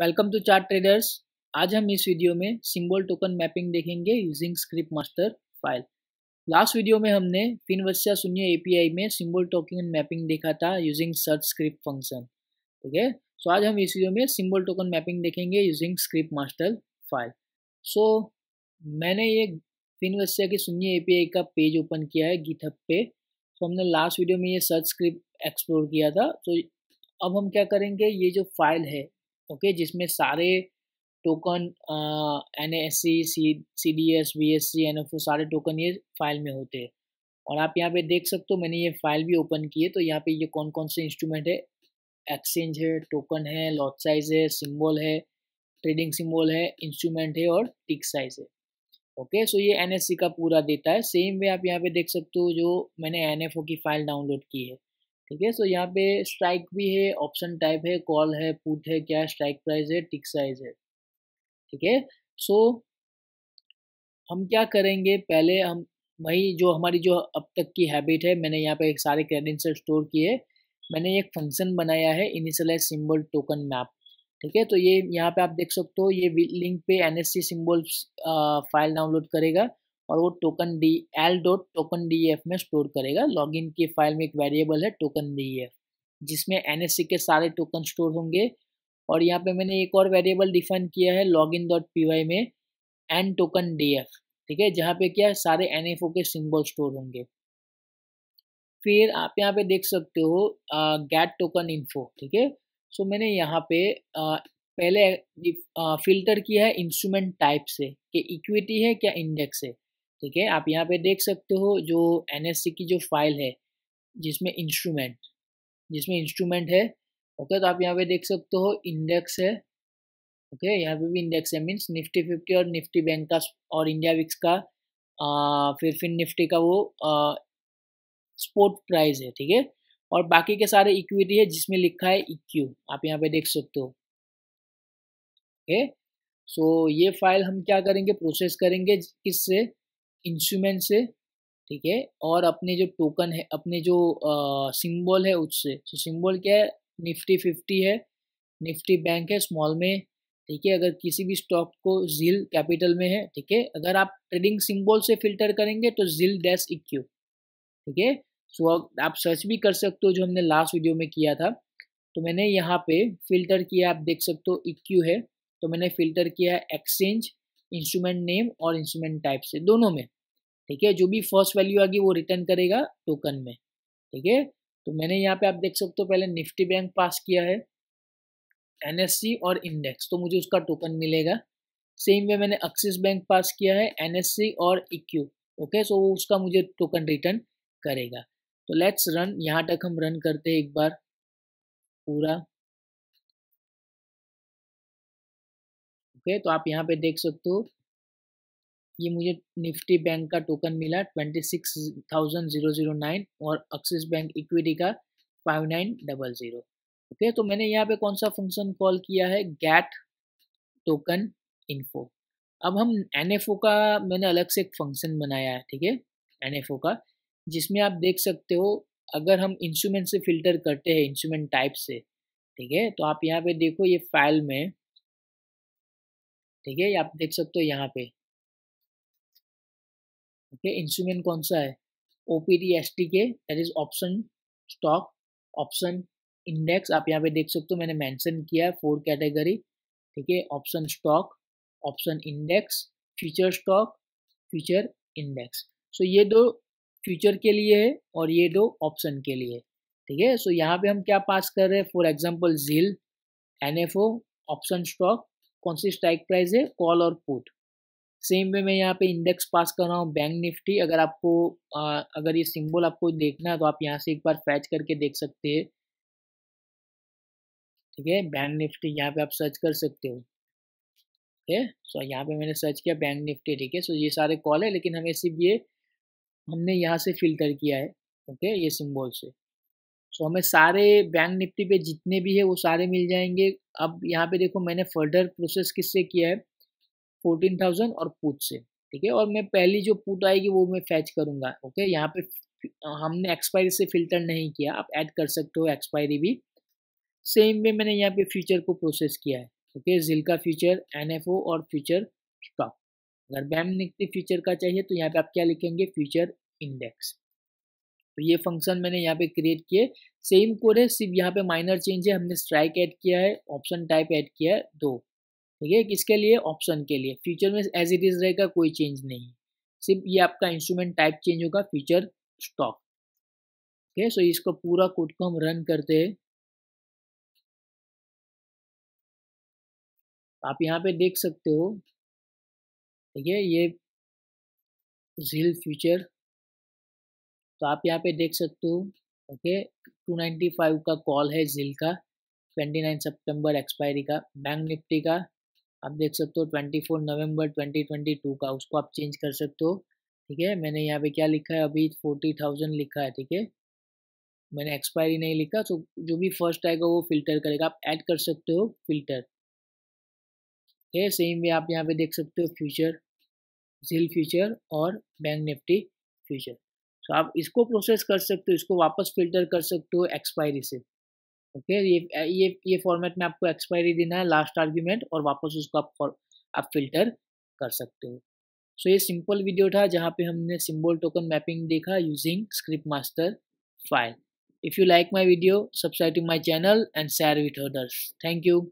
welcome to chart traders आज हम इस वीडियो में सिंबल टोकन मैपिंग देखेंगे using script master file last video में हमने फिनवर्सिया शून्य एपीआई में सिंबल टोकन मैपिंग देखा था यूजिंग सर्च स्क्रिप्ट फंक्शन ठीक है सो आज हम इस वीडियो में सिंबल टोकन मैपिंग देखेंगे using script master file so मैंने ये फिनवर्सिया के शून्य ए का पेज ओपन किया है गिथब पे तो हमने लास्ट वीडियो में ये सर्च स्क्रिप्ट एक्सप्लोर किया था तो अब हम क्या करेंगे ये जो फाइल है ओके जिसमें सारे token N S C C D S V S C N F O सारे टोकन ये फाइल में होते हैं और आप यहाँ पे देख सकते हो मैंने ये फाइल भी ओपन की है तो यहाँ पे ये कौन कौन से इंस्ट्रूमेंट है एक्सचेंज है टोकन है लॉट साइज है सिम्बॉल है ट्रेडिंग सिम्बॉल है इंस्ट्रूमेंट है और टिक साइज है ओके सो ये एन का पूरा देता है सेम वे आप यहाँ पे देख सकते हो जो मैंने एन की फ़ाइल डाउनलोड की है ठीक है सो यहाँ पे स्ट्राइक भी है ऑप्शन टाइप है कॉल है पुट है क्या स्ट्राइक प्राइस है टिक साइज है ठीक है सो हम क्या करेंगे पहले हम वही जो हमारी जो अब तक की हैबिट है मैंने यहाँ पे एक सारे क्रेडेंशियल स्टोर किए मैंने एक फंक्शन बनाया है इनिशलाइज सिंबल टोकन मैप ठीक है तो ये यहाँ पे आप देख सकते हो ये लिंक पे N S C symbols file download करेगा और वो token D L dot token D F में स्टोर करेगा लॉगिन की फाइल में एक वेरिएबल है टोकन डी एफ जिसमें एन के सारे टोकन स्टोर होंगे और यहाँ पे मैंने एक और वेरिएबल डिफाइन किया है log in dot P Y में एन टोकन डी एफ ठीक है जहाँ पे क्या है सारे एन एफ ओ के सिंबल स्टोर होंगे फिर आप यहाँ पे देख सकते हो गैट टोकन इन्फो ठीक है सो मैंने यहाँ पे आ, पहले फिल्टर किया है इंस्ट्रूमेंट टाइप से कि इक्विटी है क्या इंडेक्स है ठीक है आप यहाँ पे देख सकते हो जो एन की जो फाइल है जिसमें इंस्ट्रूमेंट जिसमें इंस्ट्रूमेंट है ओके तो आप यहाँ पे देख सकते हो इंडेक्स है ओके यहाँ पे भी इंडेक्स है मीन्स निफ्टी फिफ्टी और निफ्टी बैंक का और इंडिया विक्स का आ, फिर फिर निफ्टी का वो स्पोर्ट प्राइस है ठीक है और बाकी के सारे इक्विटी है जिसमें लिखा है इक्यू e आप यहाँ पे देख सकते हो ओके सो ये फाइल हम क्या करेंगे प्रोसेस करेंगे किससे इंस्ट्रूमेंट से ठीक है और अपने जो टोकन है अपने जो सिंबल है उससे तो सिंबल क्या है निफ्टी फिफ्टी है निफ्टी बैंक है स्मॉल में ठीक है अगर किसी भी स्टॉक को जिल कैपिटल में है ठीक है अगर आप ट्रेडिंग सिंबल से फिल्टर करेंगे तो जिल डैश इक्यू ठीक है सो आप सर्च भी कर सकते हो जो हमने लास्ट वीडियो में किया था तो मैंने यहाँ पे फिल्टर किया आप देख सकते हो इक्यू है तो मैंने फिल्टर किया एक्सचेंज इंस्ट्रूमेंट नेम और इंस्ट्रूमेंट टाइप से दोनों में ठीक है जो भी फर्स्ट वैल्यू आगी वो रिटर्न करेगा टोकन में ठीक है तो मैंने यहाँ पे आप देख सकते हो पहले निफ्टी बैंक पास किया है एन और इंडेक्स तो मुझे उसका टोकन मिलेगा सेम वे मैंने एक्सिस बैंक पास किया है एन और इक्यू ओके सो वो उसका मुझे टोकन रिटर्न करेगा तो लेट्स रन यहाँ तक हम रन करते हैं एक बार पूरा ओके तो आप यहाँ पे देख सकते हो ये मुझे निफ्टी बैंक का टोकन मिला twenty six thousand zero zero nine और एक्सिस बैंक इक्विटी का five nine double zero okay तो मैंने यहाँ पे कौन सा फंक्शन कॉल किया है गैट टोकन इन्फो अब हम एन का मैंने अलग से एक फंक्शन बनाया है ठीक है एन का जिसमें आप देख सकते हो अगर हम इंस्ट्रूमेंट से फिल्टर करते हैं इंस्ट्रूमेंट टाइप से ठीक है तो आप यहाँ पे देखो ये फाइल में ठीक है आप देख सकते हो यहाँ पे ओके इंस्ट्रूमेंट कौन सा है O P T S T K that is option stock option index आप यहाँ पे देख सकते हो मैंने मेंशन किया है फोर कैटेगरी ठीक है option stock option index future stock future index so ये दो फ्यूचर के लिए है और ये दो ऑप्शन के लिए ठीक है सो यहाँ पे हम क्या पास कर रहे हैं for example ZEEL N F O option stock कौन सी स्ट्राइक प्राइस है कॉल और पुट सेम वे मैं यहाँ पे इंडेक्स पास कर रहा हूँ बैंक निफ्टी अगर आपको आ, अगर ये सिंबल आपको देखना है तो आप यहाँ से एक बार फैच करके देख सकते हैं ठीक है बैंक निफ्टी यहाँ पे आप सर्च कर सकते हो ठीक है सो यहाँ पे मैंने सर्च किया बैंक निफ्टी ठीक है सो ये सारे कॉल है लेकिन हमें सिर्फ ये हमने यहाँ से फिल्टर किया है ओके ये सिम्बॉल से सो हमें सारे बैंक निफ्टी पे जितने भी है वो सारे मिल जाएंगे अब यहाँ पे देखो मैंने फर्दर प्रोसेस किससे किया है फोर्टीन थाउजेंड और पुट से ठीक है और मैं पहली जो पुट आएगी वो मैं फैच करूँगा ओके यहाँ पे हमने एक्सपायरी से फिल्टर नहीं किया आप ऐड कर सकते हो एक्सपायरी भी सेम वे मैंने यहाँ पे फ्यूचर को प्रोसेस किया है ओके जिल का फ्यूचर ओ और फ्यूचर स्टॉक अगर बैंक निफ्टी फ्यूचर का चाहिए तो यहाँ पे आप क्या लिखेंगे फ्यूचर इंडेक्स तो ये फंक्शन मैंने यहाँ पे क्रिएट किए सेम कोड है सिर्फ यहाँ पे माइनर चेंज है हमने स्ट्राइक ऐड किया है ऑप्शन टाइप ऐड किया है दो ठीक है किसके लिए ऑप्शन के लिए फ्यूचर में एज इट इज़ रहेगा कोई चेंज नहीं सिर्फ ये आपका इंस्ट्रूमेंट टाइप चेंज होगा फ्यूचर स्टॉक ठीक है सो इसको पूरा कोड को हम रन करते हैं आप यहाँ पे देख सकते हो ठीक है ये झील फ्यूचर तो आप यहाँ पे देख सकते हो ओके 295 का कॉल है जिल का 29 सितंबर एक्सपायरी का बैंक निफ्टी का आप देख सकते हो 24 नवंबर 2022 का उसको आप चेंज कर सकते हो ठीक है मैंने यहाँ पे क्या लिखा है अभी 40,000 लिखा है ठीक है मैंने एक्सपायरी नहीं लिखा तो जो भी फर्स्ट आएगा वो फिल्टर करेगा आप ऐड कर सकते हो फिल्टर ठीक है सेम वे आप यहाँ पे देख सकते हो फ्यूचर जिल फ्यूचर और बैंक निफ्टी फ्यूचर तो आप इसको प्रोसेस कर सकते हो इसको वापस फिल्टर कर सकते हो एक्सपायरी से ओके ये ये ये फॉर्मेट में आपको एक्सपायरी देना है लास्ट आर्ग्यूमेंट और वापस उसको आप फॉर आप फिल्टर कर सकते हो सो so, ये सिंपल वीडियो था जहाँ पे हमने सिंबल टोकन मैपिंग देखा using script master file if you like my video subscribe to my channel and share with others thank you